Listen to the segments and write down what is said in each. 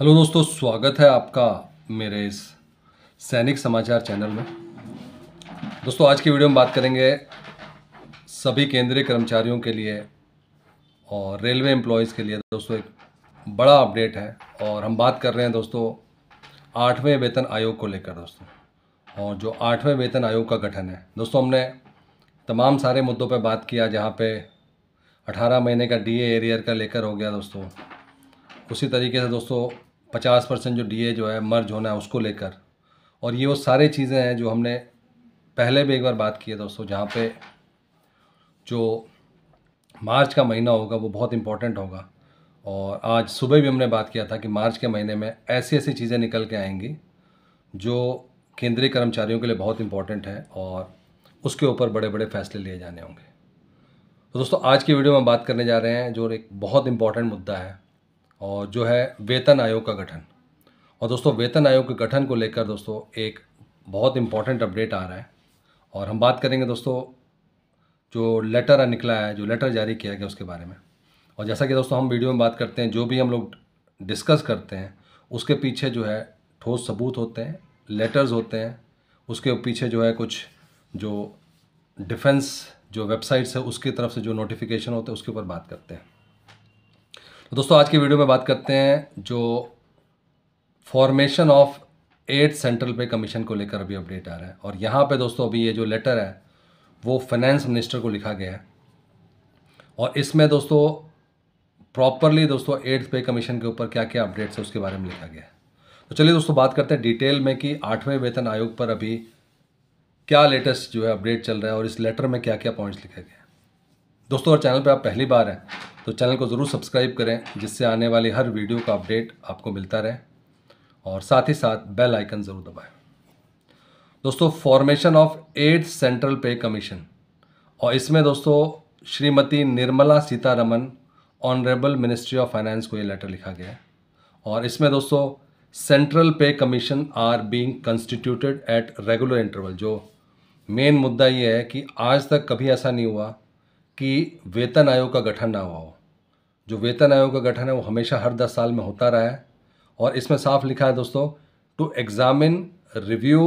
Hello दोस्तों स्वागत है आपका मेरे इस सैनिक समाचार चैनल में दोस्तों आज की वीडियो में बात करेंगे सभी केंद्रीय कर्मचारियों के लिए और रेलवे एम्प्लॉयज़ के लिए दोस्तों एक बड़ा अपडेट है और हम बात कर रहे हैं दोस्तों आठवें वेतन आयोग को लेकर दोस्तों और जो आठवें वेतन आयोग का गठन है दोस्तों हमने तमाम सारे मुद्दों पर बात किया जहाँ पर अठारह महीने का डी एरियर का लेकर हो गया दोस्तों उसी तरीके से दोस्तों पचास परसेंट जो डी जो है मर्ज होना है उसको लेकर और ये वो सारे चीज़ें हैं जो हमने पहले भी एक बार बात की है दोस्तों जहाँ पे जो मार्च का महीना होगा वो बहुत इम्पॉर्टेंट होगा और आज सुबह भी हमने बात किया था कि मार्च के महीने में ऐसी ऐसी चीज़ें निकल के आएंगी जो केंद्रीय कर्मचारियों के लिए बहुत इम्पॉर्टेंट है और उसके ऊपर बड़े बड़े फैसले लिए जाने होंगे तो दोस्तों आज की वीडियो में बात करने जा रहे हैं जो एक बहुत इम्पॉर्टेंट मुद्दा है और जो है वेतन आयोग का गठन और दोस्तों वेतन आयोग के गठन को लेकर दोस्तों एक बहुत इम्पॉर्टेंट अपडेट आ रहा है और हम बात करेंगे दोस्तों जो लेटर निकला है जो लेटर जारी किया गया उसके बारे में और जैसा कि दोस्तों हम वीडियो में बात करते हैं जो भी हम लोग डिस्कस करते हैं उसके पीछे जो है ठोस सबूत होते हैं लेटर्स होते हैं उसके पीछे जो है कुछ जो डिफेंस जो वेबसाइट्स है उसकी तरफ से जो नोटिफिकेशन होते हैं उसके ऊपर बात करते हैं तो दोस्तों आज की वीडियो में बात करते हैं जो formation of eight central pay commission को लेकर अभी अपडेट आ रहा है और यहाँ पे दोस्तों अभी ये जो लेटर है वो फाइनेंस मिनिस्टर को लिखा गया है और इसमें दोस्तों प्रॉपरली दोस्तों एट्थ पे कमीशन के ऊपर क्या क्या अपडेट्स है उसके बारे में लिखा गया है तो चलिए दोस्तों बात करते हैं डिटेल में कि आठवें वेतन आयोग पर अभी क्या लेटेस्ट जो है अपडेट चल रहा है और इस लेटर में क्या क्या पॉइंट्स लिखे गए हैं दोस्तों अगर चैनल पर आप पहली बार हैं तो चैनल को ज़रूर सब्सक्राइब करें जिससे आने वाली हर वीडियो का अपडेट आपको मिलता रहे और साथ ही साथ बेल आइकन ज़रूर दबाएं दोस्तों formation of eighth central pay commission और इसमें दोस्तों Shrimati Nirmala Sitharaman honourable ministry of finance को ये लेटर लिखा गया है और इसमें दोस्तों central pay commission are being constituted at regular interval जो मेन मुद्दा ये है कि आज तक कभी ऐसा नहीं हुआ कि वेतन आयोग का गठन ना हुआ हो जो वेतन आयोग का गठन है वो हमेशा हर दस साल में होता रहा है और इसमें साफ लिखा है दोस्तों to examine review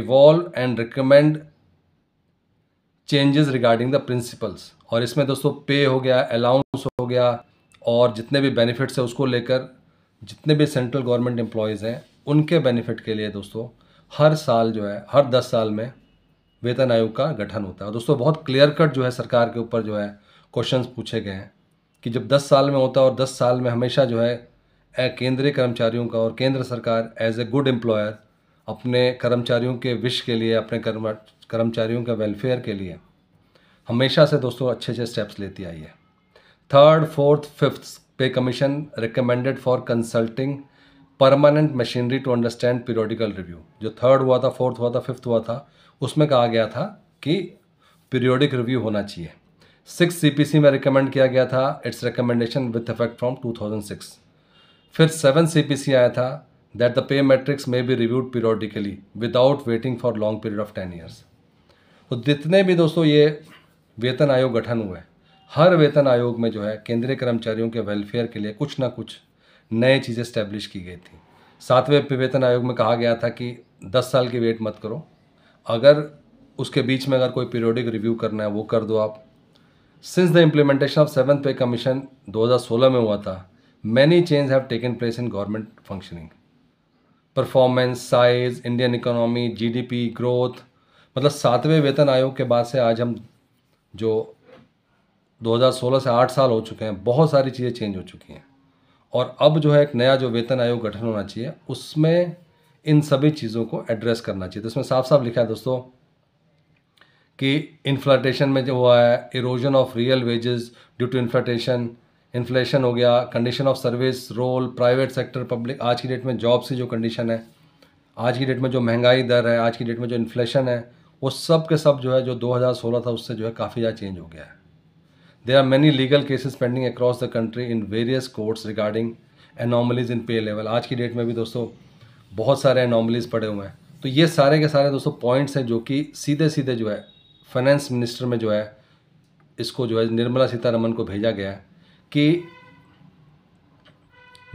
evolve and recommend changes regarding the principles और इसमें दोस्तों पे हो गया अलाउंस हो गया और जितने भी बेनिफिट्स है उसको लेकर जितने भी सेंट्रल गवर्नमेंट एम्प्लॉयज़ हैं उनके बेनिफिट के लिए दोस्तों हर साल जो है हर दस साल में वेतन आयोग का गठन होता है दोस्तों बहुत क्लियर कट जो है सरकार के ऊपर जो है क्वेश्चन पूछे गए हैं कि जब दस साल में होता है और दस साल में हमेशा जो है केंद्रीय कर्मचारियों का और केंद्र सरकार एज ए गुड एम्प्लॉयर अपने कर्मचारियों के विश के लिए अपने कर्म कर्मचारियों के वेलफेयर के लिए हमेशा से दोस्तों अच्छे अच्छे स्टेप्स लेती आई है third fourth fifth pay commission recommended for consulting permanent machinery to understand periodical review जो थर्ड हुआ था फोर्थ हुआ था फिफ्थ हुआ था उसमें कहा गया था कि पीरियोडिक रिव्यू होना चाहिए सिक्स सी में रिकमेंड किया गया था its recommendation with effect from 2006 फिर सेवन सी आया था that the pay matrix may be reviewed periodically without waiting for long period of ten years तो जितने भी दोस्तों ये वेतन आयोग गठन हुए हर वेतन आयोग में जो है केंद्रीय कर्मचारियों के वेलफेयर के लिए कुछ ना कुछ नए चीज़ें स्टैब्लिश की गई थी सातवें वेतन आयोग में कहा गया था कि दस साल की वेट मत करो अगर उसके बीच में अगर कोई पीरियोडिक रिव्यू करना है वो कर दो आप since the implementation of seven pay commission 2016 में हुआ था many change have taken place in government functioning performance size Indian economy GDP growth मतलब सातवें वेतन आयोग के बाद से आज हम जो 2016 से आठ साल हो चुके हैं बहुत सारी चीज़ें चेंज हो चुकी हैं और अब जो है एक नया जो वेतन आयोग गठन होना चाहिए उसमें इन सभी चीज़ों को एड्रेस करना चाहिए तो इसमें साफ साफ लिखा है दोस्तों कि इन्फ्लाटेशन में जो हुआ है erosion of real wages due to inflation inflation हो गया condition of service role private sector public आज की डेट में जॉब्स की जो कंडीशन है आज की डेट में जो महंगाई दर है आज की डेट में जो इन्फ्लेशन है वो सब के सब जो है जो 2016 था उससे जो है काफ़ी ज़्यादा चेंज हो गया है There are many legal cases pending across the country in various courts regarding anomalies in pay level. आज की डेट में भी दोस्तों बहुत सारे anomalies पड़े हुए हैं तो ये सारे के सारे दोस्तों पॉइंट्स हैं जो कि सीधे सीधे जो है फाइनेंस मिनिस्टर में जो है इसको जो है निर्मला सीतारमन को भेजा गया है कि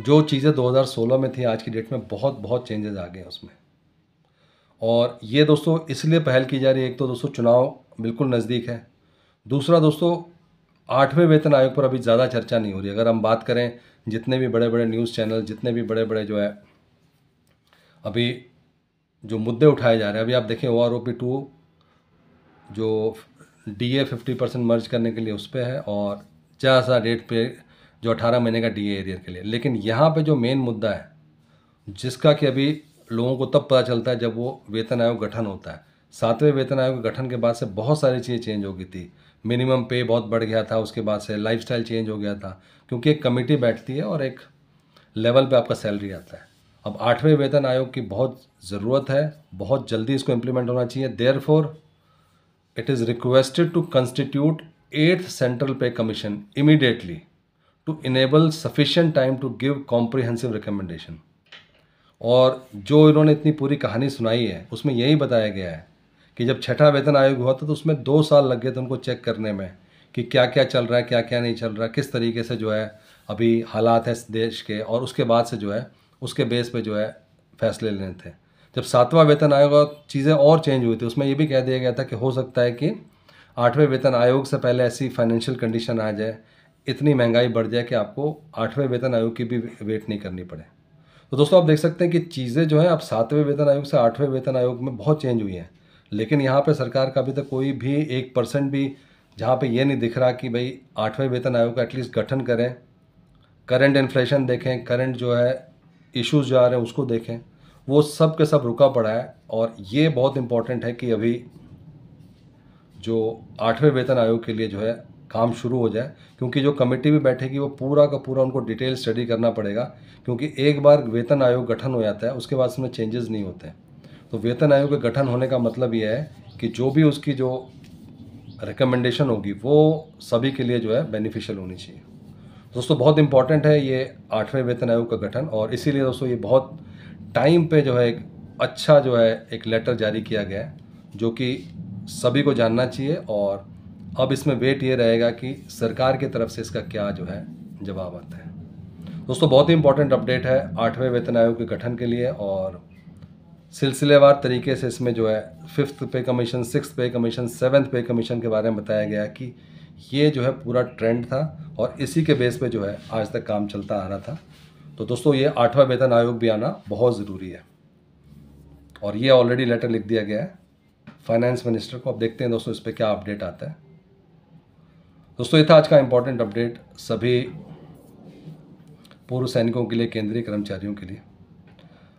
जो चीज़ें 2016 में थी आज की डेट में बहुत बहुत चेंजेस आ गए हैं उसमें और ये दोस्तों इसलिए पहल की जा रही है एक तो दोस्तों चुनाव बिल्कुल नज़दीक है दूसरा दोस्तों आठवें वेतन आयोग पर अभी ज़्यादा चर्चा नहीं हो रही अगर हम बात करें जितने भी बड़े बड़े न्यूज़ चैनल जितने भी बड़े बड़े जो है अभी जो मुद्दे उठाए जा रहे हैं अभी आप देखें O R O P two जो D A fifty percent merge करने के लिए उस पर है और चार हजार रेट पे जो अठारह महीने का डी ए एरियर के लिए लेकिन यहाँ पे जो मेन मुद्दा है जिसका कि अभी लोगों को तब पता चलता है जब वो वेतन आयोग गठन होता है सातवें वेतन आयोग के गठन के बाद से बहुत सारी चीज़ें चेंज हो गई थी मिनिमम पे बहुत बढ़ गया था उसके बाद से लाइफ चेंज हो गया था क्योंकि एक कमेटी बैठती है और एक लेवल पर आपका सैलरी आता है अब आठवें वेतन आयोग की बहुत ज़रूरत है बहुत जल्दी इसको इम्प्लीमेंट होना चाहिए therefore it is requested to constitute eighth central pay commission immediately to enable sufficient time to give comprehensive recommendation और जो इन्होंने इतनी पूरी कहानी सुनाई है उसमें यही बताया गया है कि जब छठा वेतन आयोग हुआ था तो उसमें दो साल लग गए थे उनको चेक करने में कि क्या क्या चल रहा है क्या क्या नहीं चल रहा है किस तरीके से जो है अभी हालात है देश के और उसके बाद से जो है उसके बेस पे जो है फैसले लेने थे जब सातवां वेतन आयोग चीज़ें और चेंज हुई थी उसमें ये भी कह दिया गया था कि हो सकता है कि आठवें वेतन आयोग से पहले ऐसी फाइनेंशियल कंडीशन आ जाए इतनी महंगाई बढ़ जाए कि आपको आठवें वेतन आयोग की भी वेट नहीं करनी पड़े तो दोस्तों आप देख सकते हैं कि चीज़ें जो हैं अब सातवें वेतन आयोग से आठवें वेतन आयोग में बहुत चेंज हुई हैं लेकिन यहाँ पे सरकार का अभी तक कोई भी एक परसेंट भी जहाँ पे ये नहीं दिख रहा कि भाई आठवें वेतन आयोग का एटलीस्ट गठन करें करंट इन्फ्लेशन देखें करंट जो है इश्यूज जो आ रहे हैं उसको देखें वो सब के सब रुका पड़ा है और ये बहुत इम्पोर्टेंट है कि अभी जो आठवें वेतन आयोग के लिए जो है काम शुरू हो जाए क्योंकि जो कमेटी भी बैठेगी वो पूरा का पूरा उनको डिटेल स्टडी करना पड़ेगा क्योंकि एक बार वेतन आयोग गठन हो जाता है उसके बाद उसमें चेंजेस नहीं होते हैं तो वेतन आयोग के गठन होने का मतलब ये है कि जो भी उसकी जो रिकमेंडेशन होगी वो सभी के लिए जो है बेनिफिशियल होनी चाहिए दोस्तों बहुत इंपॉर्टेंट है ये आठवें वेतन आयोग का गठन और इसीलिए दोस्तों ये बहुत टाइम पे जो है एक अच्छा जो है एक लेटर जारी किया गया है जो कि सभी को जानना चाहिए और अब इसमें वेट ये रहेगा कि सरकार की तरफ से इसका क्या जो है जवाब आता है दोस्तों बहुत ही इंपॉर्टेंट अपडेट है आठवें वेतन आयोग के गठन के लिए और सिलसिलेवार तरीके से इसमें जो है fifth pay commission six pay commission seventh pay commission के बारे में बताया गया कि ये जो है पूरा ट्रेंड था और इसी के बेस पे जो है आज तक काम चलता आ रहा था तो दोस्तों ये आठवां वेतन आयोग भी आना बहुत ज़रूरी है और ये ऑलरेडी लेटर लिख दिया गया है फाइनेंस मिनिस्टर को अब देखते हैं दोस्तों इस पर क्या अपडेट आता है दोस्तों ये था आज का इम्पोर्टेंट अपडेट सभी पूर्व सैनिकों के लिए केंद्रीय कर्मचारियों के लिए